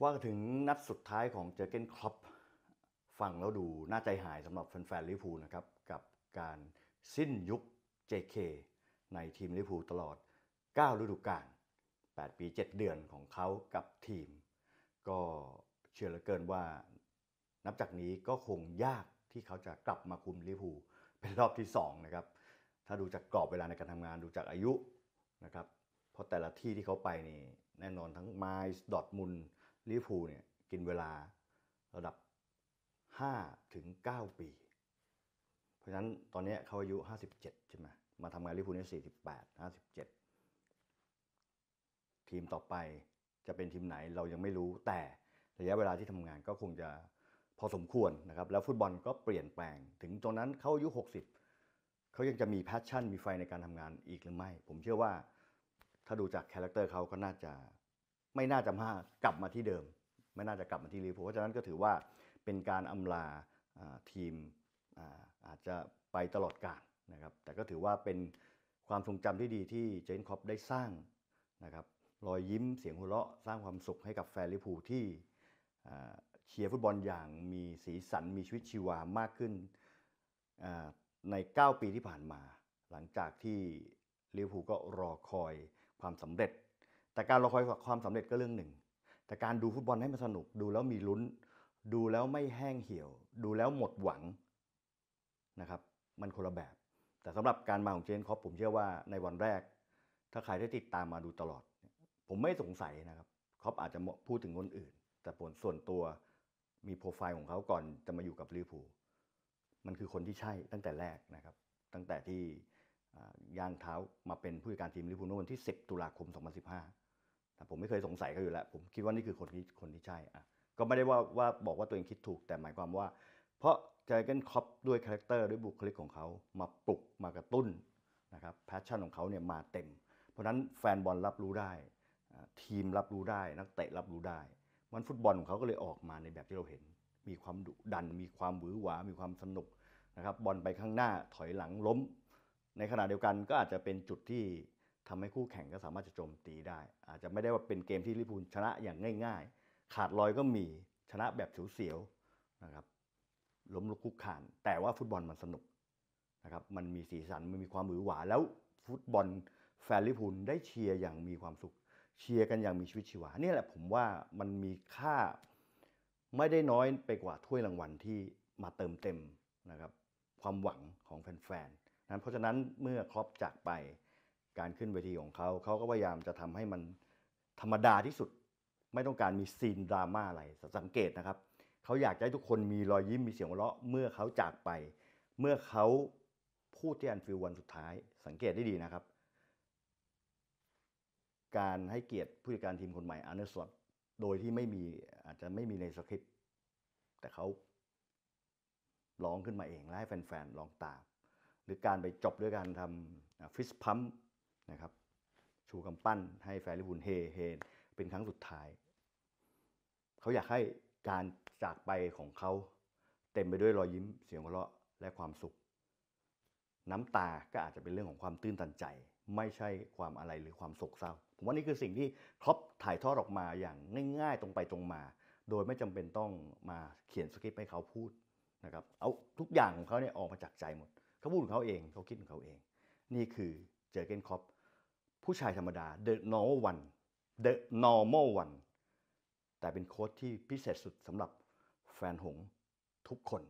ว่าถึงนัดสุดท้ายของเจอเกนครอปฟังแล้วดูน่าใจหายสำหรับแฟนๆลิพูนะครับกับการสิ้นยุค JK ในทีมลิพูตลอด9ฤดูกาล8ปี 7 เดือนของเขากับทีม ก็เชื่อเหลือเกินว่านับจากนี้ก็คงยากที่เขาจะกลับมาคุมลิพูเป็นรอบที่ 2 นะครับ ถ้าดูจากกรอบเวลาในการทำงานดูจากอายุนะครับเพราะแต่ละที่ที่เขาไปนี่แน่นอนทั้งไมล์ดอทมุลลิเวอร์พูลเนี่ยกินเวลาระดับ5ถึง9ปี เพราะฉะนั้นตอนนี้เขาอายุ 57 ใช่ไหมมาทำงานลิเวอร์พูลนี่48 57 ทีมต่อไปจะเป็นทีมไหนเรายังไม่รู้แต่ระยะเวลาที่ทำงานก็คงจะพอสมควรนะครับแล้วฟุตบอลก็เปลี่ยนแปลงถึงตรงนั้นเขาอายุ 60 เขายังจะมีแพชชั่นมีไฟในการทำงานอีกหรือไม่ ผมเชื่อว่าถ้าดูจากคาแรคเตอร์เขาก็น่าจะไม่น่าจะมากลับมาที่เดิม ไม่น่าจะกลับมาที่ลิเวอร์พูลเพราะฉะนั้นก็ถือว่าเป็นการอำลาทีมอาจจะไปตลอดกาลนะครับแต่ก็ถือว่าเป็นความทรงจำที่ดีที่เจนคอปได้สร้างนะครับรอยยิ้มเสียงหัวเราะสร้างความสุขให้กับแฟนลิเวอร์พูลที่เชียร์ฟุตบอลอย่างมีสีสันมีชีวิตชีวามากขึ้นใน 9 ปีที่ผ่านมา หลังจากที่ลิเวอร์พูลก็รอคอยความสำเร็จแต่การรอคอยความสำเร็จก็เรื่องหนึ่ง แต่การดูฟุตบอลให้มันสนุกดูแล้วมีลุ้นดูแล้วไม่แห้งเหี่ยว ดูแล้วหมดหวังนะครับ มันคนละแบบ แต่สำหรับการมาของเจนคอปผมเชื่อว่าในวันแรก ถ้าใครได้ติดตามมาดูตลอด ผมไม่สงสัยนะครับคอปอาจจะพูดถึงคนอื่น แต่ผลส่วนตัวมีโปรไฟล์ของเขาก่อนจะมาอยู่กับลิเวอร์พูลมันคือคนที่ใช่ตั้งแต่แรกนะครับ ตั้งแต่ที่ย่างเท้ามาเป็นผู้จัดการทีมลิพูลเมื่อวันที่ 10 ตุลาคม2015 แต่ผมไม่เคยสงสัยเขาอยู่แล้ว ผมคิดว่านี่คือคนที่คนที่ใช่อก็ไม่ได้ว่าว่าบอกว่าตัวเองคิดถูก แต่หมายความว่า เพราะเจอเกนคอปด้วยคาแรคเตอร์ ด้วยบุคลิกของเขา มาปลุกมากระตุ้นนะครับ แพชชั่นของเขาเนี่ยมาเต็ม เพราะนั้นแฟนบอลรับรู้ได้ ทีมรับรู้ได้ นักเตะรับรู้ได้ มันฟุตบอลของเขาก็เลยออกมาในแบบที่เราเห็น มีความดุดัน มีความหวือหวา มีความสนุกนะครับบอลไปข้างหน้าถอยหลังล้มในขณะเดียวกันก็อาจจะเป็นจุดที่ทำให้คู่แข่งก็สามารถจะโจมตีได้ อาจจะไม่ได้ว่าเป็นเกมที่ลิพูลชนะอย่างง่าย ๆ ขาดลอยก็มีชนะแบบเสียวๆนะครับ ล้มลุกคุกขานแต่ว่าฟุตบอลมันสนุกนะครับ มันมีสีสันมันมีความหวือหวา แล้วฟุตบอลแฟนลิพูลได้เชียร์อย่างมีความสุข เชียร์กันอย่างมีชีวิตชีวา นี่แหละผมว่ามันมีค่าไม่ได้น้อยไปกว่าถ้วยรางวัลที่มาเติมเต็มนะครับความหวังของแฟนๆนะเพราะฉะนั้นเมื่อครอปจากไปการขึ้นเวทีของเขาเขาก็พยายามจะทำให้มันธรรมดาที่สุด ไม่ต้องการมีซีนดราม่าอะไรสังเกตนะครับเขาอยากให้ทุกคนมีรอยยิ้มมีเสียงหัวเราะ เมื่อเขาจากไป เมื่อเขาพูดที่อันฟิววันสุดท้ายสังเกตได้ดีนะครับ การให้เกียรติผู้จัดการทีมคนใหม่อันเดอร์สดโดยที่ไม่มีอาจจะไม่มีในสคริปต์แต่เขาร้องขึ้นมาเองและให้แฟนๆร้องตามหรือการไปจบด้วยการทำฟิสพัมนะครับชูกำปั้นให้แฟนลิบุนเฮเฮเป็นครั้งสุดท้าย เขาอยากให้การจากไปของเขาเต็มไปด้วยรอยยิ้มเสียงหัวเราะและความสุข น้ำตาก็อาจจะเป็นเรื่องของความตื้นตันใจไม่ใช่ความอะไรหรือความโศกเศร้าผมว่านี่คือสิ่งที่ครอปถ่ายทอดออกมาอย่างง่ายๆ ตรงไปตรงมา โดยไม่จำเป็นต้องมาเขียนสคริปต์ให้เขาพูดนะครับเอาทุกอย่างของเขาเนี่ยออกมาจากใจหมดเขาพูดของเขาเอง เขาคิดของเขาเอง นี่คือเจอเกนคอปผู้ชายธรรมดา the normal one the normal one แต่เป็นโค้ดที่พิเศษสุดสำหรับแฟนหงทุกคน